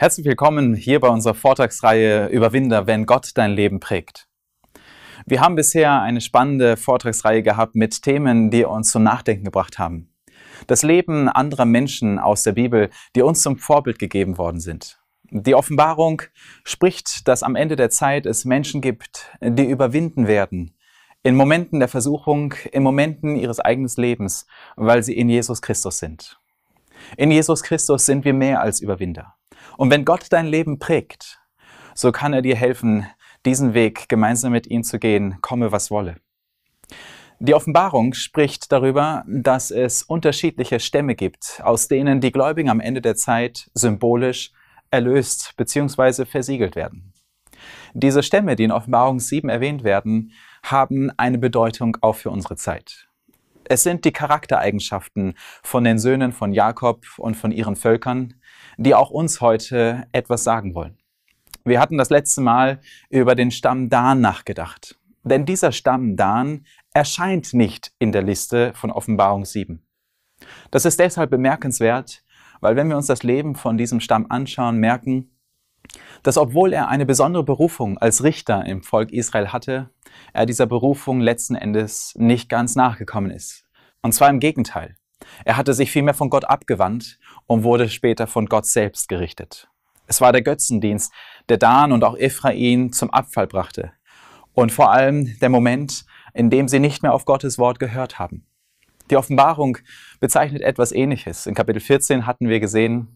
Herzlich willkommen hier bei unserer Vortragsreihe Überwinder, wenn Gott dein Leben prägt. Wir haben bisher eine spannende Vortragsreihe gehabt mit Themen, die uns zum Nachdenken gebracht haben. Das Leben anderer Menschen aus der Bibel, die uns zum Vorbild gegeben worden sind. Die Offenbarung spricht, dass am Ende der Zeit es Menschen gibt, die überwinden werden. In Momenten der Versuchung, in Momenten ihres eigenen Lebens, weil sie in Jesus Christus sind. In Jesus Christus sind wir mehr als Überwinder. Und wenn Gott dein Leben prägt, so kann er dir helfen, diesen Weg gemeinsam mit ihm zu gehen, komme was wolle. Die Offenbarung spricht darüber, dass es unterschiedliche Stämme gibt, aus denen die Gläubigen am Ende der Zeit symbolisch erlöst bzw. versiegelt werden. Diese Stämme, die in Offenbarung 7 erwähnt werden, haben eine Bedeutung auch für unsere Zeit. Es sind die Charaktereigenschaften von den Söhnen von Jakob und von ihren Völkern, die auch uns heute etwas sagen wollen. Wir hatten das letzte Mal über den Stamm Dan nachgedacht. Denn dieser Stamm Dan erscheint nicht in der Liste von Offenbarung 7. Das ist deshalb bemerkenswert, weil wenn wir uns das Leben von diesem Stamm anschauen, merken, dass obwohl er eine besondere Berufung als Richter im Volk Israel hatte, er dieser Berufung letzten Endes nicht ganz nachgekommen ist. Und zwar im Gegenteil. Er hatte sich vielmehr von Gott abgewandt und wurde später von Gott selbst gerichtet. Es war der Götzendienst, der Dan und auch Ephraim zum Abfall brachte. Und vor allem der Moment, in dem sie nicht mehr auf Gottes Wort gehört haben. Die Offenbarung bezeichnet etwas Ähnliches. In Kapitel 14 hatten wir gesehen,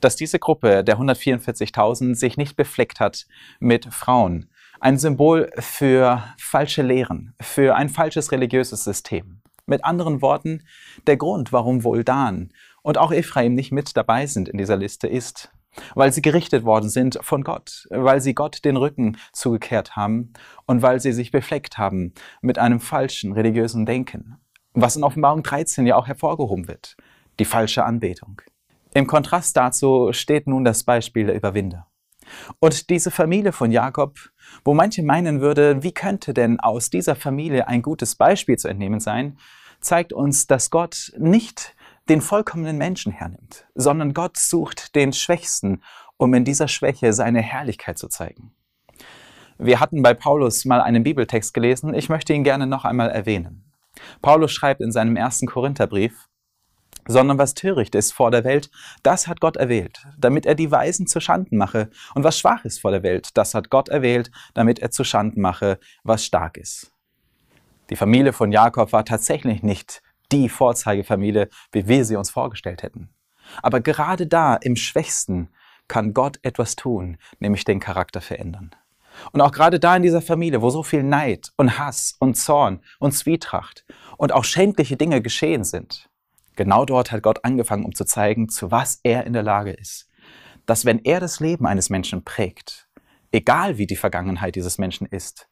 dass diese Gruppe der 144.000 sich nicht befleckt hat mit Frauen. Ein Symbol für falsche Lehren, für ein falsches religiöses System. Mit anderen Worten, der Grund, warum wohl Dan und auch Ephraim nicht mit dabei sind in dieser Liste, ist, weil sie gerichtet worden sind von Gott, weil sie Gott den Rücken zugekehrt haben und weil sie sich befleckt haben mit einem falschen religiösen Denken, was in Offenbarung 13 ja auch hervorgehoben wird, die falsche Anbetung. Im Kontrast dazu steht nun das Beispiel der Überwinder. Und diese Familie von Jakob, wo manche meinen würde, wie könnte denn aus dieser Familie ein gutes Beispiel zu entnehmen sein, zeigt uns, dass Gott nicht den vollkommenen Menschen hernimmt, sondern Gott sucht den Schwächsten, um in dieser Schwäche seine Herrlichkeit zu zeigen. Wir hatten bei Paulus mal einen Bibeltext gelesen, ich möchte ihn gerne noch einmal erwähnen. Paulus schreibt in seinem ersten Korintherbrief, sondern was töricht ist vor der Welt, das hat Gott erwählt, damit er die Weisen zu Schanden mache. Und was schwach ist vor der Welt, das hat Gott erwählt, damit er zu Schanden mache, was stark ist. Die Familie von Jakob war tatsächlich nicht die Vorzeigefamilie, wie wir sie uns vorgestellt hätten. Aber gerade da, im Schwächsten, kann Gott etwas tun, nämlich den Charakter verändern. Und auch gerade da in dieser Familie, wo so viel Neid und Hass und Zorn und Zwietracht und auch schändliche Dinge geschehen sind, genau dort hat Gott angefangen, um zu zeigen, zu was er in der Lage ist. Dass wenn er das Leben eines Menschen prägt, egal wie die Vergangenheit dieses Menschen ist,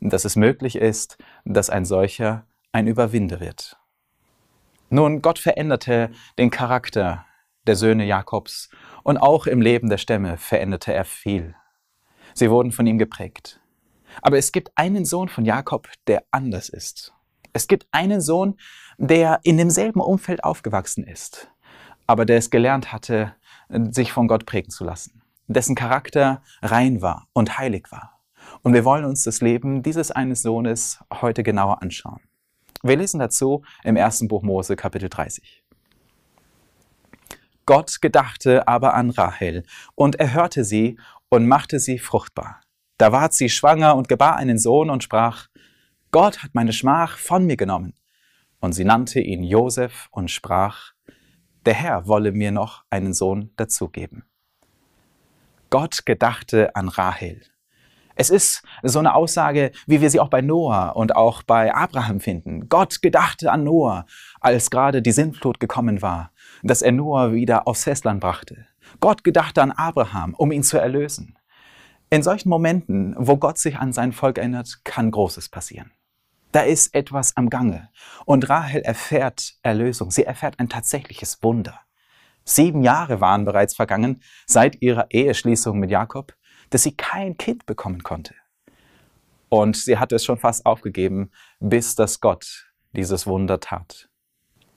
dass es möglich ist, dass ein solcher ein Überwinder wird. Nun, Gott veränderte den Charakter der Söhne Jakobs und auch im Leben der Stämme veränderte er viel. Sie wurden von ihm geprägt. Aber es gibt einen Sohn von Jakob, der anders ist. Es gibt einen Sohn, der in demselben Umfeld aufgewachsen ist, aber der es gelernt hatte, sich von Gott prägen zu lassen, dessen Charakter rein war und heilig war. Und wir wollen uns das Leben dieses eines Sohnes heute genauer anschauen. Wir lesen dazu im ersten Buch Mose Kapitel 30. Gott gedachte aber an Rahel und erhörte sie und machte sie fruchtbar. Da ward sie schwanger und gebar einen Sohn und sprach, Gott hat meine Schmach von mir genommen. Und sie nannte ihn Josef und sprach, der Herr wolle mir noch einen Sohn dazugeben. Gott gedachte an Rahel es ist so eine Aussage, wie wir sie auch bei Noah und auch bei Abraham finden. Gott gedachte an Noah, als gerade die Sintflut gekommen war, dass er Noah wieder aufs Festland brachte. Gott gedachte an Abraham, um ihn zu erlösen. In solchen Momenten, wo Gott sich an sein Volk erinnert, kann Großes passieren. Da ist etwas am Gange. Und Rahel erfährt Erlösung. Sie erfährt ein tatsächliches Wunder. Sieben Jahre waren bereits vergangen seit ihrer Eheschließung mit Jakob dass sie kein Kind bekommen konnte. Und sie hatte es schon fast aufgegeben, bis das Gott dieses Wunder tat.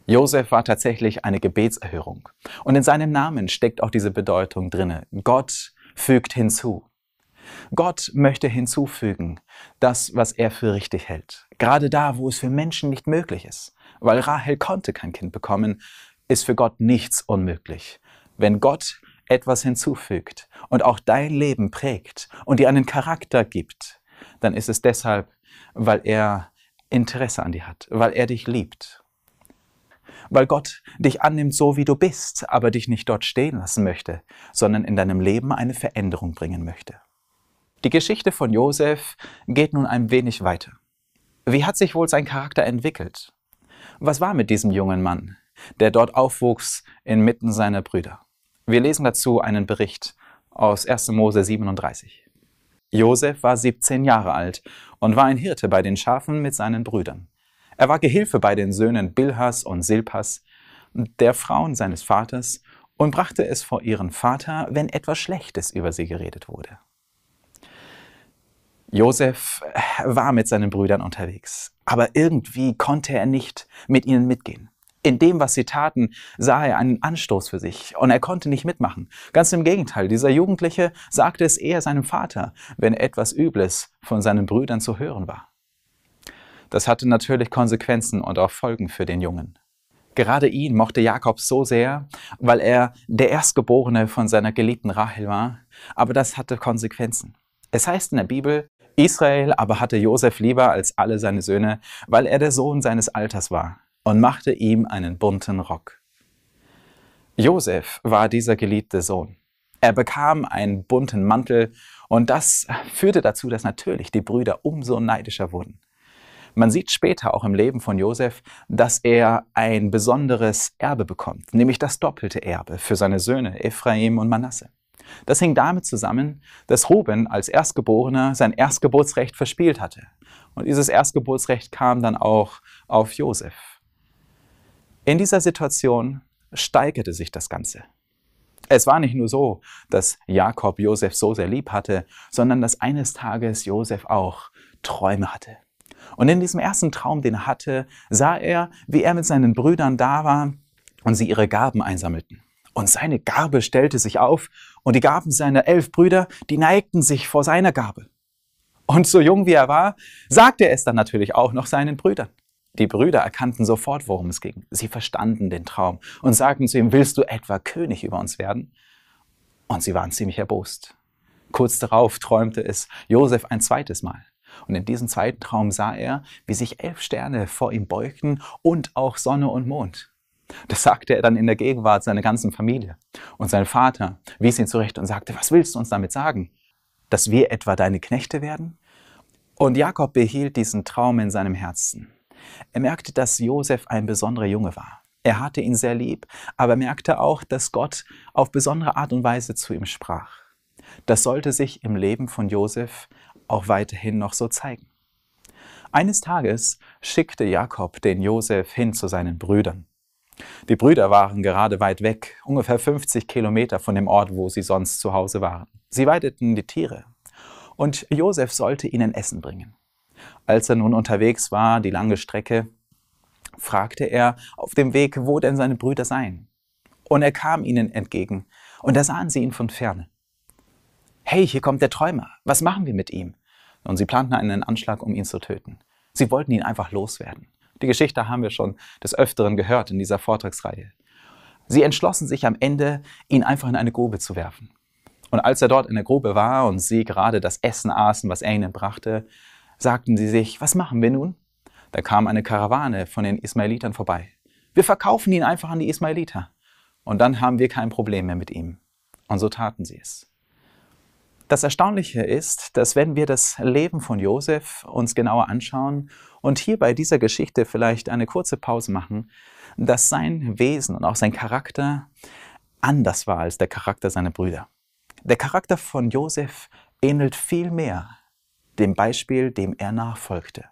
Josef war tatsächlich eine Gebetserhörung. Und in seinem Namen steckt auch diese Bedeutung drinne. Gott fügt hinzu. Gott möchte hinzufügen, das, was er für richtig hält. Gerade da, wo es für Menschen nicht möglich ist. Weil Rahel konnte kein Kind bekommen, ist für Gott nichts unmöglich. Wenn Gott etwas hinzufügt und auch dein Leben prägt und dir einen Charakter gibt, dann ist es deshalb, weil er Interesse an dir hat, weil er dich liebt. Weil Gott dich annimmt, so wie du bist, aber dich nicht dort stehen lassen möchte, sondern in deinem Leben eine Veränderung bringen möchte. Die Geschichte von Josef geht nun ein wenig weiter. Wie hat sich wohl sein Charakter entwickelt? Was war mit diesem jungen Mann, der dort aufwuchs inmitten seiner Brüder? Wir lesen dazu einen Bericht aus 1. Mose 37. Josef war 17 Jahre alt und war ein Hirte bei den Schafen mit seinen Brüdern. Er war Gehilfe bei den Söhnen Bilhas und Silpas, der Frauen seines Vaters, und brachte es vor ihren Vater, wenn etwas Schlechtes über sie geredet wurde. Josef war mit seinen Brüdern unterwegs, aber irgendwie konnte er nicht mit ihnen mitgehen in dem, was sie taten, sah er einen Anstoß für sich und er konnte nicht mitmachen. Ganz im Gegenteil, dieser Jugendliche sagte es eher seinem Vater, wenn etwas Übles von seinen Brüdern zu hören war. Das hatte natürlich Konsequenzen und auch Folgen für den Jungen. Gerade ihn mochte Jakob so sehr, weil er der Erstgeborene von seiner geliebten Rahel war, aber das hatte Konsequenzen. Es heißt in der Bibel, Israel aber hatte Josef lieber als alle seine Söhne, weil er der Sohn seines Alters war und machte ihm einen bunten Rock. Josef war dieser geliebte Sohn. Er bekam einen bunten Mantel und das führte dazu, dass natürlich die Brüder umso neidischer wurden. Man sieht später auch im Leben von Josef, dass er ein besonderes Erbe bekommt, nämlich das doppelte Erbe für seine Söhne Ephraim und Manasse. Das hing damit zusammen, dass Ruben als Erstgeborener sein Erstgeburtsrecht verspielt hatte. Und dieses Erstgeburtsrecht kam dann auch auf Josef. In dieser Situation steigerte sich das Ganze. Es war nicht nur so, dass Jakob Josef so sehr lieb hatte, sondern dass eines Tages Josef auch Träume hatte. Und in diesem ersten Traum, den er hatte, sah er, wie er mit seinen Brüdern da war und sie ihre Gaben einsammelten. Und seine Gabe stellte sich auf und die Gaben seiner elf Brüder, die neigten sich vor seiner Gabe. Und so jung wie er war, sagte er es dann natürlich auch noch seinen Brüdern. Die Brüder erkannten sofort, worum es ging. Sie verstanden den Traum und sagten zu ihm, willst du etwa König über uns werden? Und sie waren ziemlich erbost. Kurz darauf träumte es Josef ein zweites Mal. Und in diesem zweiten Traum sah er, wie sich elf Sterne vor ihm beugten und auch Sonne und Mond. Das sagte er dann in der Gegenwart seiner ganzen Familie. Und sein Vater wies ihn zurecht und sagte, was willst du uns damit sagen? Dass wir etwa deine Knechte werden? Und Jakob behielt diesen Traum in seinem Herzen. Er merkte, dass Josef ein besonderer Junge war. Er hatte ihn sehr lieb, aber er merkte auch, dass Gott auf besondere Art und Weise zu ihm sprach. Das sollte sich im Leben von Josef auch weiterhin noch so zeigen. Eines Tages schickte Jakob den Josef hin zu seinen Brüdern. Die Brüder waren gerade weit weg, ungefähr 50 Kilometer von dem Ort, wo sie sonst zu Hause waren. Sie weideten die Tiere und Josef sollte ihnen Essen bringen. Als er nun unterwegs war, die lange Strecke, fragte er auf dem Weg, wo denn seine Brüder seien. Und er kam ihnen entgegen, und da sahen sie ihn von ferne. Hey, hier kommt der Träumer, was machen wir mit ihm? Und sie planten einen Anschlag, um ihn zu töten. Sie wollten ihn einfach loswerden. Die Geschichte haben wir schon des Öfteren gehört in dieser Vortragsreihe. Sie entschlossen sich am Ende, ihn einfach in eine Grube zu werfen. Und als er dort in der Grube war und sie gerade das Essen aßen, was er ihnen brachte, sagten sie sich, was machen wir nun? Da kam eine Karawane von den Ismailitern vorbei. Wir verkaufen ihn einfach an die Ismailiter. Und dann haben wir kein Problem mehr mit ihm. Und so taten sie es. Das Erstaunliche ist, dass wenn wir das Leben von Josef uns genauer anschauen und hier bei dieser Geschichte vielleicht eine kurze Pause machen, dass sein Wesen und auch sein Charakter anders war als der Charakter seiner Brüder. Der Charakter von Josef ähnelt viel mehr dem Beispiel, dem er nachfolgte.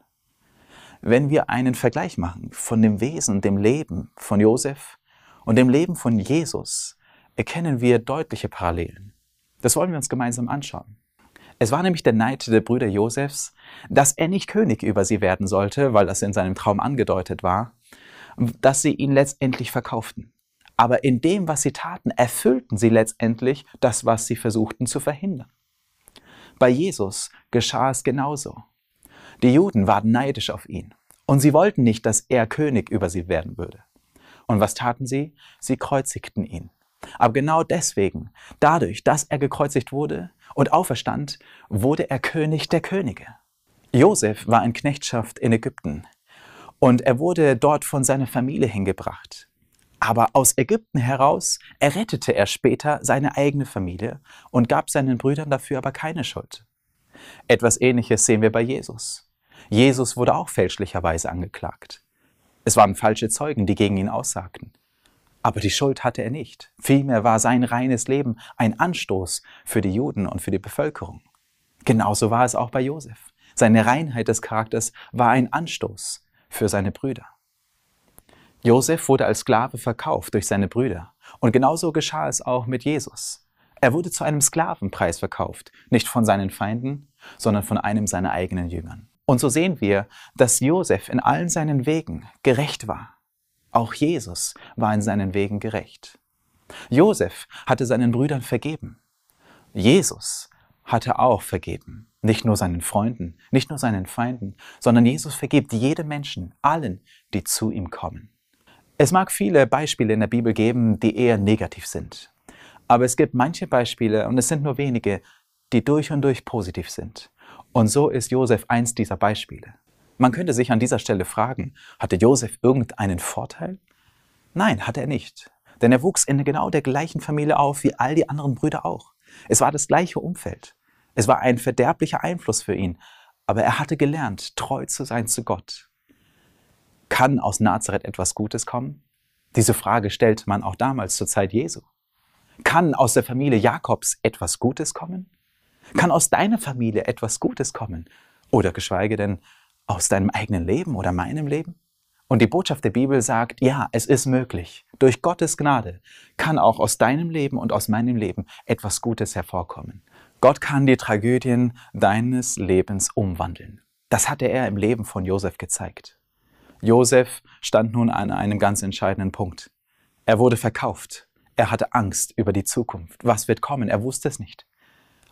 Wenn wir einen Vergleich machen von dem Wesen, dem Leben von Josef und dem Leben von Jesus, erkennen wir deutliche Parallelen. Das wollen wir uns gemeinsam anschauen. Es war nämlich der Neid der Brüder Josefs, dass er nicht König über sie werden sollte, weil das in seinem Traum angedeutet war, dass sie ihn letztendlich verkauften. Aber in dem, was sie taten, erfüllten sie letztendlich das, was sie versuchten zu verhindern. Bei Jesus geschah es genauso. Die Juden waren neidisch auf ihn und sie wollten nicht, dass er König über sie werden würde. Und was taten sie? Sie kreuzigten ihn. Aber genau deswegen, dadurch, dass er gekreuzigt wurde und auferstand, wurde er König der Könige. Josef war in Knechtschaft in Ägypten und er wurde dort von seiner Familie hingebracht. Aber aus Ägypten heraus errettete er später seine eigene Familie und gab seinen Brüdern dafür aber keine Schuld. Etwas Ähnliches sehen wir bei Jesus. Jesus wurde auch fälschlicherweise angeklagt. Es waren falsche Zeugen, die gegen ihn aussagten. Aber die Schuld hatte er nicht. Vielmehr war sein reines Leben ein Anstoß für die Juden und für die Bevölkerung. Genauso war es auch bei Josef. Seine Reinheit des Charakters war ein Anstoß für seine Brüder. Josef wurde als Sklave verkauft durch seine Brüder. Und genauso geschah es auch mit Jesus. Er wurde zu einem Sklavenpreis verkauft, nicht von seinen Feinden, sondern von einem seiner eigenen Jüngern. Und so sehen wir, dass Josef in allen seinen Wegen gerecht war. Auch Jesus war in seinen Wegen gerecht. Josef hatte seinen Brüdern vergeben. Jesus hatte auch vergeben. Nicht nur seinen Freunden, nicht nur seinen Feinden, sondern Jesus vergibt jedem Menschen, allen, die zu ihm kommen. Es mag viele Beispiele in der Bibel geben, die eher negativ sind. Aber es gibt manche Beispiele, und es sind nur wenige, die durch und durch positiv sind. Und so ist Josef eins dieser Beispiele. Man könnte sich an dieser Stelle fragen, hatte Josef irgendeinen Vorteil? Nein, hatte er nicht. Denn er wuchs in genau der gleichen Familie auf wie all die anderen Brüder auch. Es war das gleiche Umfeld. Es war ein verderblicher Einfluss für ihn. Aber er hatte gelernt, treu zu sein zu Gott kann aus Nazareth etwas Gutes kommen? Diese Frage stellt man auch damals zur Zeit Jesu. Kann aus der Familie Jakobs etwas Gutes kommen? Kann aus deiner Familie etwas Gutes kommen? Oder geschweige denn aus deinem eigenen Leben oder meinem Leben? Und die Botschaft der Bibel sagt, ja, es ist möglich. Durch Gottes Gnade kann auch aus deinem Leben und aus meinem Leben etwas Gutes hervorkommen. Gott kann die Tragödien deines Lebens umwandeln. Das hatte er im Leben von Josef gezeigt. Josef stand nun an einem ganz entscheidenden Punkt. Er wurde verkauft. Er hatte Angst über die Zukunft. Was wird kommen? Er wusste es nicht.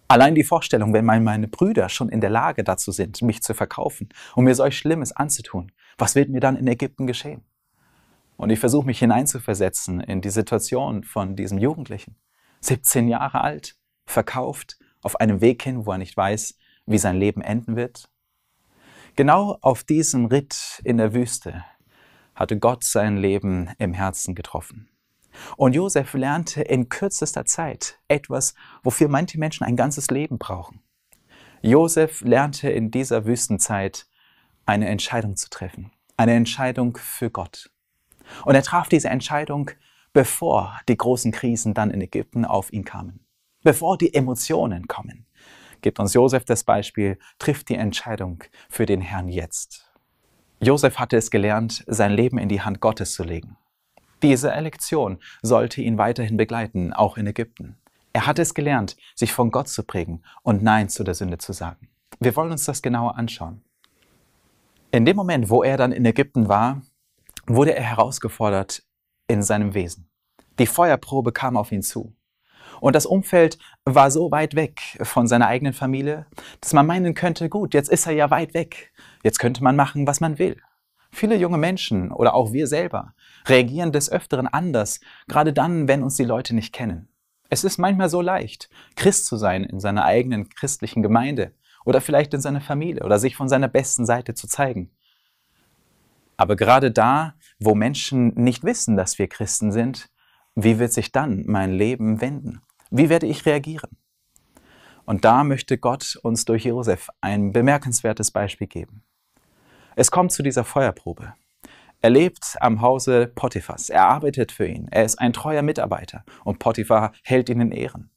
Allein die Vorstellung, wenn meine Brüder schon in der Lage dazu sind, mich zu verkaufen und mir solch Schlimmes anzutun, was wird mir dann in Ägypten geschehen? Und ich versuche mich hineinzuversetzen in die Situation von diesem Jugendlichen. 17 Jahre alt, verkauft, auf einem Weg hin, wo er nicht weiß, wie sein Leben enden wird, Genau auf diesem Ritt in der Wüste hatte Gott sein Leben im Herzen getroffen. Und Josef lernte in kürzester Zeit etwas, wofür manche Menschen ein ganzes Leben brauchen. Josef lernte in dieser Wüstenzeit eine Entscheidung zu treffen, eine Entscheidung für Gott. Und er traf diese Entscheidung, bevor die großen Krisen dann in Ägypten auf ihn kamen, bevor die Emotionen kommen gibt uns Josef das Beispiel, trifft die Entscheidung für den Herrn jetzt. Josef hatte es gelernt, sein Leben in die Hand Gottes zu legen. Diese Elektion sollte ihn weiterhin begleiten, auch in Ägypten. Er hatte es gelernt, sich von Gott zu prägen und Nein zu der Sünde zu sagen. Wir wollen uns das genauer anschauen. In dem Moment, wo er dann in Ägypten war, wurde er herausgefordert in seinem Wesen. Die Feuerprobe kam auf ihn zu. Und das Umfeld war so weit weg von seiner eigenen Familie, dass man meinen könnte, gut, jetzt ist er ja weit weg. Jetzt könnte man machen, was man will. Viele junge Menschen oder auch wir selber reagieren des Öfteren anders, gerade dann, wenn uns die Leute nicht kennen. Es ist manchmal so leicht, Christ zu sein in seiner eigenen christlichen Gemeinde oder vielleicht in seiner Familie oder sich von seiner besten Seite zu zeigen. Aber gerade da, wo Menschen nicht wissen, dass wir Christen sind, wie wird sich dann mein Leben wenden? Wie werde ich reagieren? Und da möchte Gott uns durch Josef ein bemerkenswertes Beispiel geben. Es kommt zu dieser Feuerprobe. Er lebt am Hause Potiphas. Er arbeitet für ihn. Er ist ein treuer Mitarbeiter. Und Potiphar hält ihn in Ehren.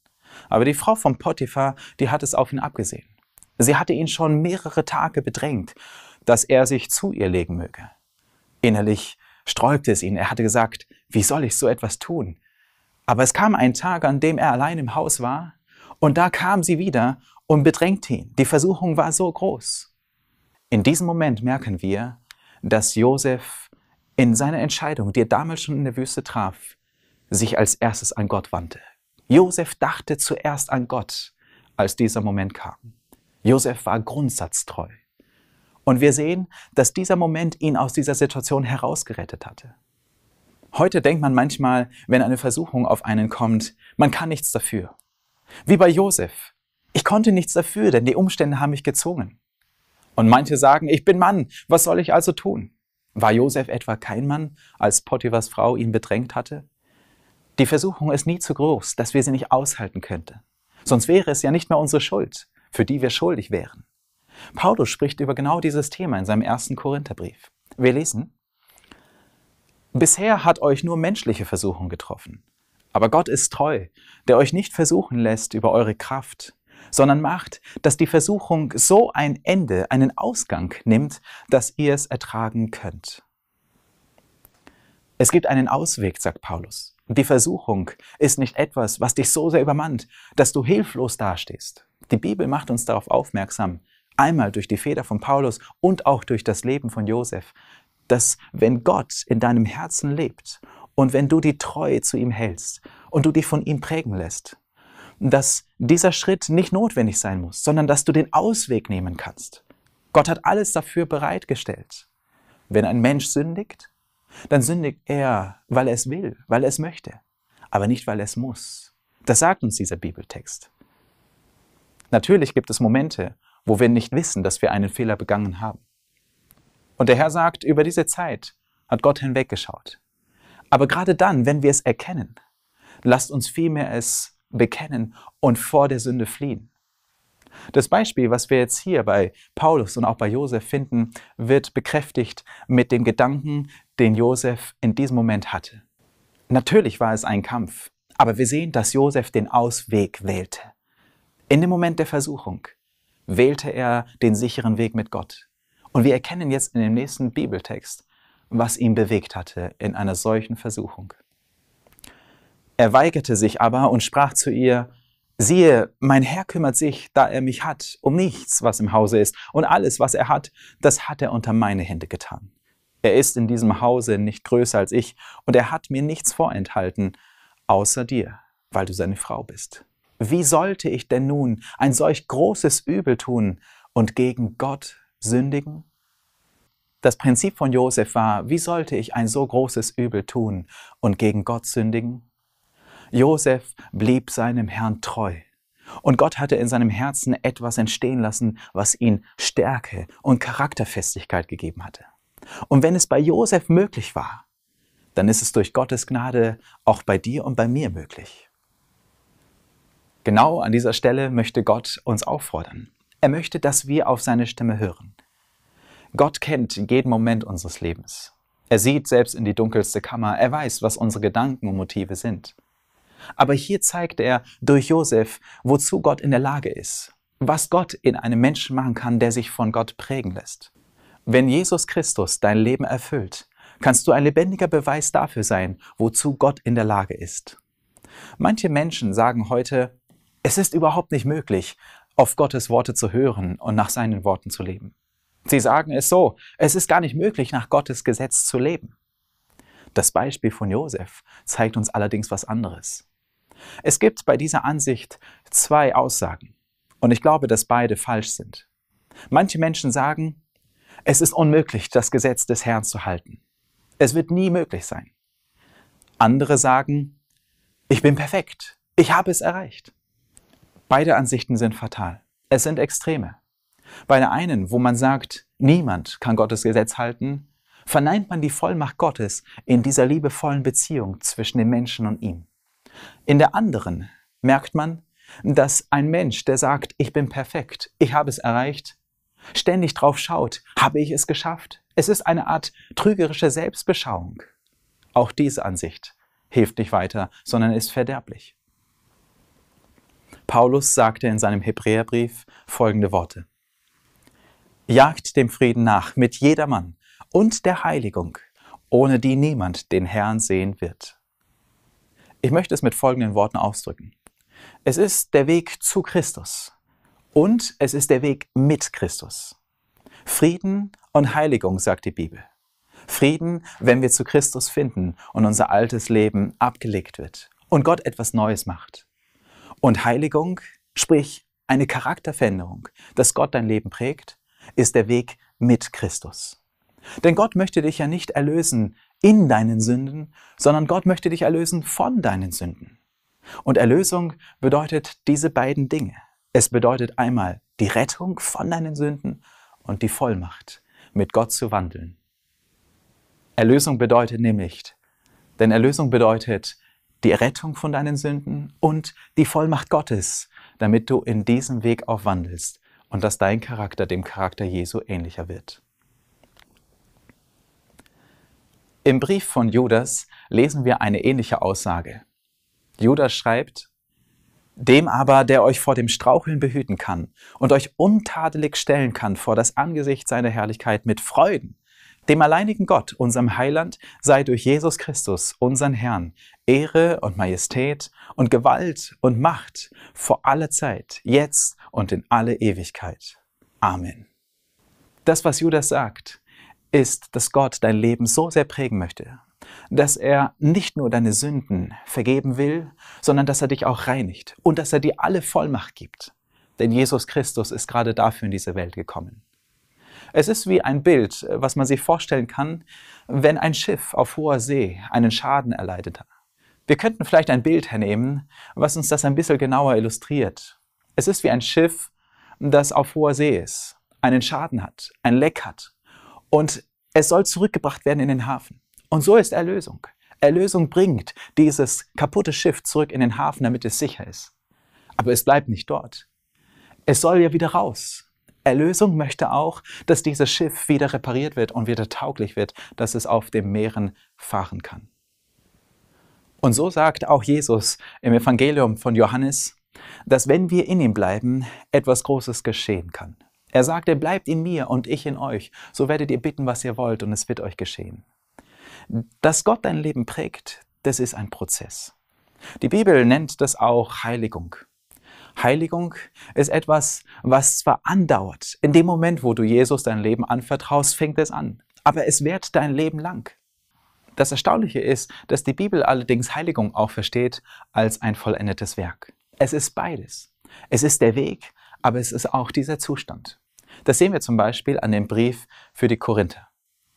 Aber die Frau von Potiphar, die hat es auf ihn abgesehen. Sie hatte ihn schon mehrere Tage bedrängt, dass er sich zu ihr legen möge. Innerlich sträubte es ihn. Er hatte gesagt, wie soll ich so etwas tun? Aber es kam ein Tag, an dem er allein im Haus war, und da kam sie wieder und bedrängte ihn. Die Versuchung war so groß. In diesem Moment merken wir, dass Josef in seiner Entscheidung, die er damals schon in der Wüste traf, sich als erstes an Gott wandte. Josef dachte zuerst an Gott, als dieser Moment kam. Josef war grundsatztreu. Und wir sehen, dass dieser Moment ihn aus dieser Situation herausgerettet hatte. Heute denkt man manchmal, wenn eine Versuchung auf einen kommt, man kann nichts dafür. Wie bei Josef. Ich konnte nichts dafür, denn die Umstände haben mich gezwungen. Und manche sagen, ich bin Mann, was soll ich also tun? War Josef etwa kein Mann, als Potiphas Frau ihn bedrängt hatte? Die Versuchung ist nie zu groß, dass wir sie nicht aushalten könnten. Sonst wäre es ja nicht mehr unsere Schuld, für die wir schuldig wären. Paulus spricht über genau dieses Thema in seinem ersten Korintherbrief. Wir lesen, Bisher hat euch nur menschliche Versuchung getroffen. Aber Gott ist treu, der euch nicht versuchen lässt über eure Kraft, sondern macht, dass die Versuchung so ein Ende, einen Ausgang nimmt, dass ihr es ertragen könnt. Es gibt einen Ausweg, sagt Paulus. Die Versuchung ist nicht etwas, was dich so sehr übermannt, dass du hilflos dastehst. Die Bibel macht uns darauf aufmerksam, einmal durch die Feder von Paulus und auch durch das Leben von Josef, dass wenn Gott in deinem Herzen lebt und wenn du die Treue zu ihm hältst und du dich von ihm prägen lässt, dass dieser Schritt nicht notwendig sein muss, sondern dass du den Ausweg nehmen kannst. Gott hat alles dafür bereitgestellt. Wenn ein Mensch sündigt, dann sündigt er, weil er es will, weil er es möchte, aber nicht, weil er es muss. Das sagt uns dieser Bibeltext. Natürlich gibt es Momente, wo wir nicht wissen, dass wir einen Fehler begangen haben. Und der Herr sagt, über diese Zeit hat Gott hinweggeschaut. Aber gerade dann, wenn wir es erkennen, lasst uns vielmehr es bekennen und vor der Sünde fliehen. Das Beispiel, was wir jetzt hier bei Paulus und auch bei Josef finden, wird bekräftigt mit dem Gedanken, den Josef in diesem Moment hatte. Natürlich war es ein Kampf, aber wir sehen, dass Josef den Ausweg wählte. In dem Moment der Versuchung wählte er den sicheren Weg mit Gott. Und wir erkennen jetzt in dem nächsten Bibeltext, was ihn bewegt hatte in einer solchen Versuchung. Er weigerte sich aber und sprach zu ihr, siehe, mein Herr kümmert sich, da er mich hat, um nichts, was im Hause ist, und alles, was er hat, das hat er unter meine Hände getan. Er ist in diesem Hause nicht größer als ich, und er hat mir nichts vorenthalten, außer dir, weil du seine Frau bist. Wie sollte ich denn nun ein solch großes Übel tun und gegen Gott sündigen? Das Prinzip von Josef war, wie sollte ich ein so großes Übel tun und gegen Gott sündigen? Josef blieb seinem Herrn treu. Und Gott hatte in seinem Herzen etwas entstehen lassen, was ihn Stärke und Charakterfestigkeit gegeben hatte. Und wenn es bei Josef möglich war, dann ist es durch Gottes Gnade auch bei dir und bei mir möglich. Genau an dieser Stelle möchte Gott uns auffordern. Er möchte, dass wir auf seine Stimme hören. Gott kennt jeden Moment unseres Lebens. Er sieht selbst in die dunkelste Kammer, er weiß, was unsere Gedanken und Motive sind. Aber hier zeigt er durch Josef, wozu Gott in der Lage ist, was Gott in einem Menschen machen kann, der sich von Gott prägen lässt. Wenn Jesus Christus dein Leben erfüllt, kannst du ein lebendiger Beweis dafür sein, wozu Gott in der Lage ist. Manche Menschen sagen heute, es ist überhaupt nicht möglich, auf Gottes Worte zu hören und nach seinen Worten zu leben. Sie sagen es so, es ist gar nicht möglich, nach Gottes Gesetz zu leben. Das Beispiel von Josef zeigt uns allerdings was anderes. Es gibt bei dieser Ansicht zwei Aussagen und ich glaube, dass beide falsch sind. Manche Menschen sagen, es ist unmöglich, das Gesetz des Herrn zu halten. Es wird nie möglich sein. Andere sagen, ich bin perfekt, ich habe es erreicht. Beide Ansichten sind fatal. Es sind Extreme. Bei der einen, wo man sagt, niemand kann Gottes Gesetz halten, verneint man die Vollmacht Gottes in dieser liebevollen Beziehung zwischen dem Menschen und ihm. In der anderen merkt man, dass ein Mensch, der sagt, ich bin perfekt, ich habe es erreicht, ständig drauf schaut, habe ich es geschafft? Es ist eine Art trügerische Selbstbeschauung. Auch diese Ansicht hilft nicht weiter, sondern ist verderblich. Paulus sagte in seinem Hebräerbrief folgende Worte. Jagt dem Frieden nach mit jedermann und der Heiligung, ohne die niemand den Herrn sehen wird. Ich möchte es mit folgenden Worten ausdrücken. Es ist der Weg zu Christus und es ist der Weg mit Christus. Frieden und Heiligung, sagt die Bibel. Frieden, wenn wir zu Christus finden und unser altes Leben abgelegt wird und Gott etwas Neues macht. Und Heiligung, sprich eine Charakterveränderung, dass Gott dein Leben prägt, ist der Weg mit Christus. Denn Gott möchte dich ja nicht erlösen in deinen Sünden, sondern Gott möchte dich erlösen von deinen Sünden. Und Erlösung bedeutet diese beiden Dinge. Es bedeutet einmal die Rettung von deinen Sünden und die Vollmacht, mit Gott zu wandeln. Erlösung bedeutet nämlich, denn Erlösung bedeutet, die Rettung von deinen Sünden und die Vollmacht Gottes, damit du in diesem Weg auch wandelst und dass dein Charakter dem Charakter Jesu ähnlicher wird. Im Brief von Judas lesen wir eine ähnliche Aussage. Judas schreibt, dem aber, der euch vor dem Straucheln behüten kann und euch untadelig stellen kann vor das Angesicht seiner Herrlichkeit mit Freuden, dem alleinigen Gott, unserem Heiland, sei durch Jesus Christus, unseren Herrn, Ehre und Majestät und Gewalt und Macht vor aller Zeit, jetzt und in alle Ewigkeit. Amen. Das, was Judas sagt, ist, dass Gott dein Leben so sehr prägen möchte, dass er nicht nur deine Sünden vergeben will, sondern dass er dich auch reinigt und dass er dir alle Vollmacht gibt. Denn Jesus Christus ist gerade dafür in diese Welt gekommen. Es ist wie ein Bild, was man sich vorstellen kann, wenn ein Schiff auf hoher See einen Schaden erleidet hat. Wir könnten vielleicht ein Bild hernehmen, was uns das ein bisschen genauer illustriert. Es ist wie ein Schiff, das auf hoher See ist, einen Schaden hat, ein Leck hat und es soll zurückgebracht werden in den Hafen. Und so ist Erlösung. Erlösung bringt dieses kaputte Schiff zurück in den Hafen, damit es sicher ist. Aber es bleibt nicht dort. Es soll ja wieder raus. Erlösung möchte auch, dass dieses Schiff wieder repariert wird und wieder tauglich wird, dass es auf den Meeren fahren kann. Und so sagt auch Jesus im Evangelium von Johannes, dass wenn wir in ihm bleiben, etwas Großes geschehen kann. Er sagte, bleibt in mir und ich in euch, so werdet ihr bitten, was ihr wollt, und es wird euch geschehen. Dass Gott dein Leben prägt, das ist ein Prozess. Die Bibel nennt das auch Heiligung. Heiligung ist etwas, was zwar andauert. In dem Moment, wo du Jesus dein Leben anvertraust, fängt es an. Aber es währt dein Leben lang. Das Erstaunliche ist, dass die Bibel allerdings Heiligung auch versteht als ein vollendetes Werk. Es ist beides. Es ist der Weg, aber es ist auch dieser Zustand. Das sehen wir zum Beispiel an dem Brief für die Korinther.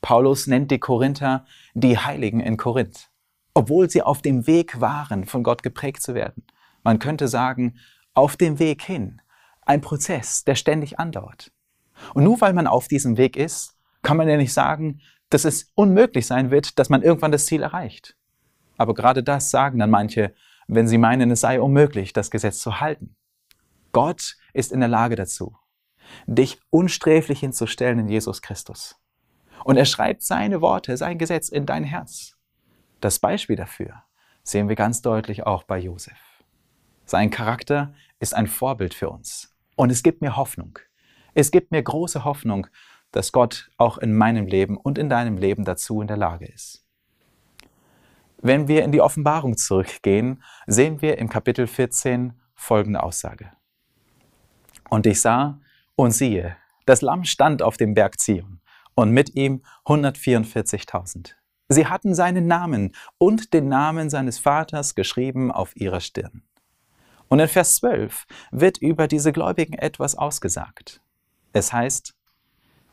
Paulus nennt die Korinther die Heiligen in Korinth, obwohl sie auf dem Weg waren, von Gott geprägt zu werden. Man könnte sagen, auf dem Weg hin. Ein Prozess, der ständig andauert. Und nur weil man auf diesem Weg ist, kann man ja nicht sagen, dass es unmöglich sein wird, dass man irgendwann das Ziel erreicht. Aber gerade das sagen dann manche, wenn sie meinen, es sei unmöglich, das Gesetz zu halten. Gott ist in der Lage dazu, dich unsträflich hinzustellen in Jesus Christus. Und er schreibt seine Worte, sein Gesetz in dein Herz. Das Beispiel dafür sehen wir ganz deutlich auch bei Josef. Sein Charakter ist ein Vorbild für uns. Und es gibt mir Hoffnung. Es gibt mir große Hoffnung, dass Gott auch in meinem Leben und in deinem Leben dazu in der Lage ist. Wenn wir in die Offenbarung zurückgehen, sehen wir im Kapitel 14 folgende Aussage. Und ich sah und siehe, das Lamm stand auf dem Berg Zion und mit ihm 144.000. Sie hatten seinen Namen und den Namen seines Vaters geschrieben auf ihrer Stirn. Und in Vers 12 wird über diese Gläubigen etwas ausgesagt. Es heißt,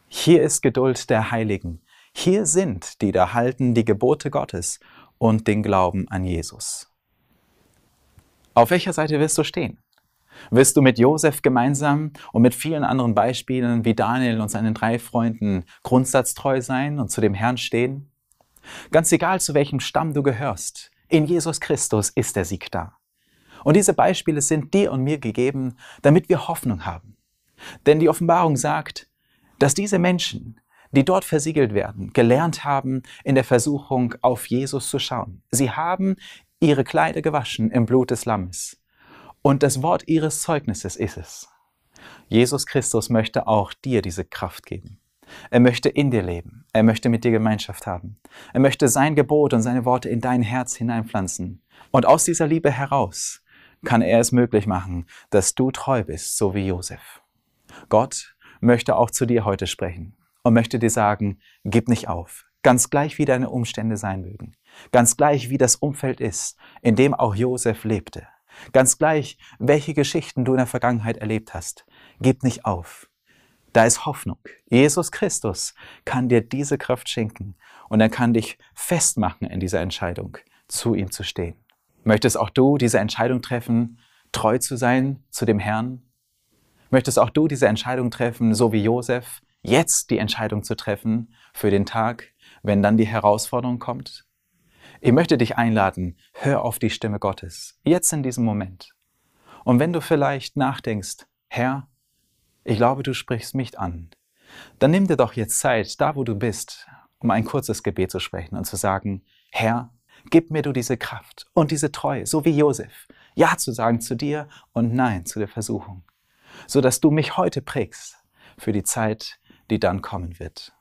hier ist Geduld der Heiligen. Hier sind die, die da halten die Gebote Gottes und den Glauben an Jesus. Auf welcher Seite wirst du stehen? Wirst du mit Josef gemeinsam und mit vielen anderen Beispielen wie Daniel und seinen drei Freunden grundsatztreu sein und zu dem Herrn stehen? Ganz egal, zu welchem Stamm du gehörst, in Jesus Christus ist der Sieg da. Und diese Beispiele sind dir und mir gegeben, damit wir Hoffnung haben. Denn die Offenbarung sagt, dass diese Menschen, die dort versiegelt werden, gelernt haben, in der Versuchung auf Jesus zu schauen. Sie haben ihre Kleider gewaschen im Blut des Lammes. Und das Wort ihres Zeugnisses ist es. Jesus Christus möchte auch dir diese Kraft geben. Er möchte in dir leben. Er möchte mit dir Gemeinschaft haben. Er möchte sein Gebot und seine Worte in dein Herz hineinpflanzen. Und aus dieser Liebe heraus kann er es möglich machen, dass du treu bist, so wie Josef. Gott möchte auch zu dir heute sprechen und möchte dir sagen, gib nicht auf. Ganz gleich, wie deine Umstände sein mögen. Ganz gleich, wie das Umfeld ist, in dem auch Josef lebte. Ganz gleich, welche Geschichten du in der Vergangenheit erlebt hast. Gib nicht auf. Da ist Hoffnung. Jesus Christus kann dir diese Kraft schenken und er kann dich festmachen in dieser Entscheidung, zu ihm zu stehen. Möchtest auch du diese Entscheidung treffen, treu zu sein zu dem Herrn? Möchtest auch du diese Entscheidung treffen, so wie Josef, jetzt die Entscheidung zu treffen für den Tag, wenn dann die Herausforderung kommt? Ich möchte dich einladen, hör auf die Stimme Gottes, jetzt in diesem Moment. Und wenn du vielleicht nachdenkst, Herr, ich glaube, du sprichst mich an, dann nimm dir doch jetzt Zeit, da wo du bist, um ein kurzes Gebet zu sprechen und zu sagen, Herr, Gib mir du diese Kraft und diese Treue, so wie Josef, Ja zu sagen zu dir und Nein zu der Versuchung, so dass du mich heute prägst für die Zeit, die dann kommen wird.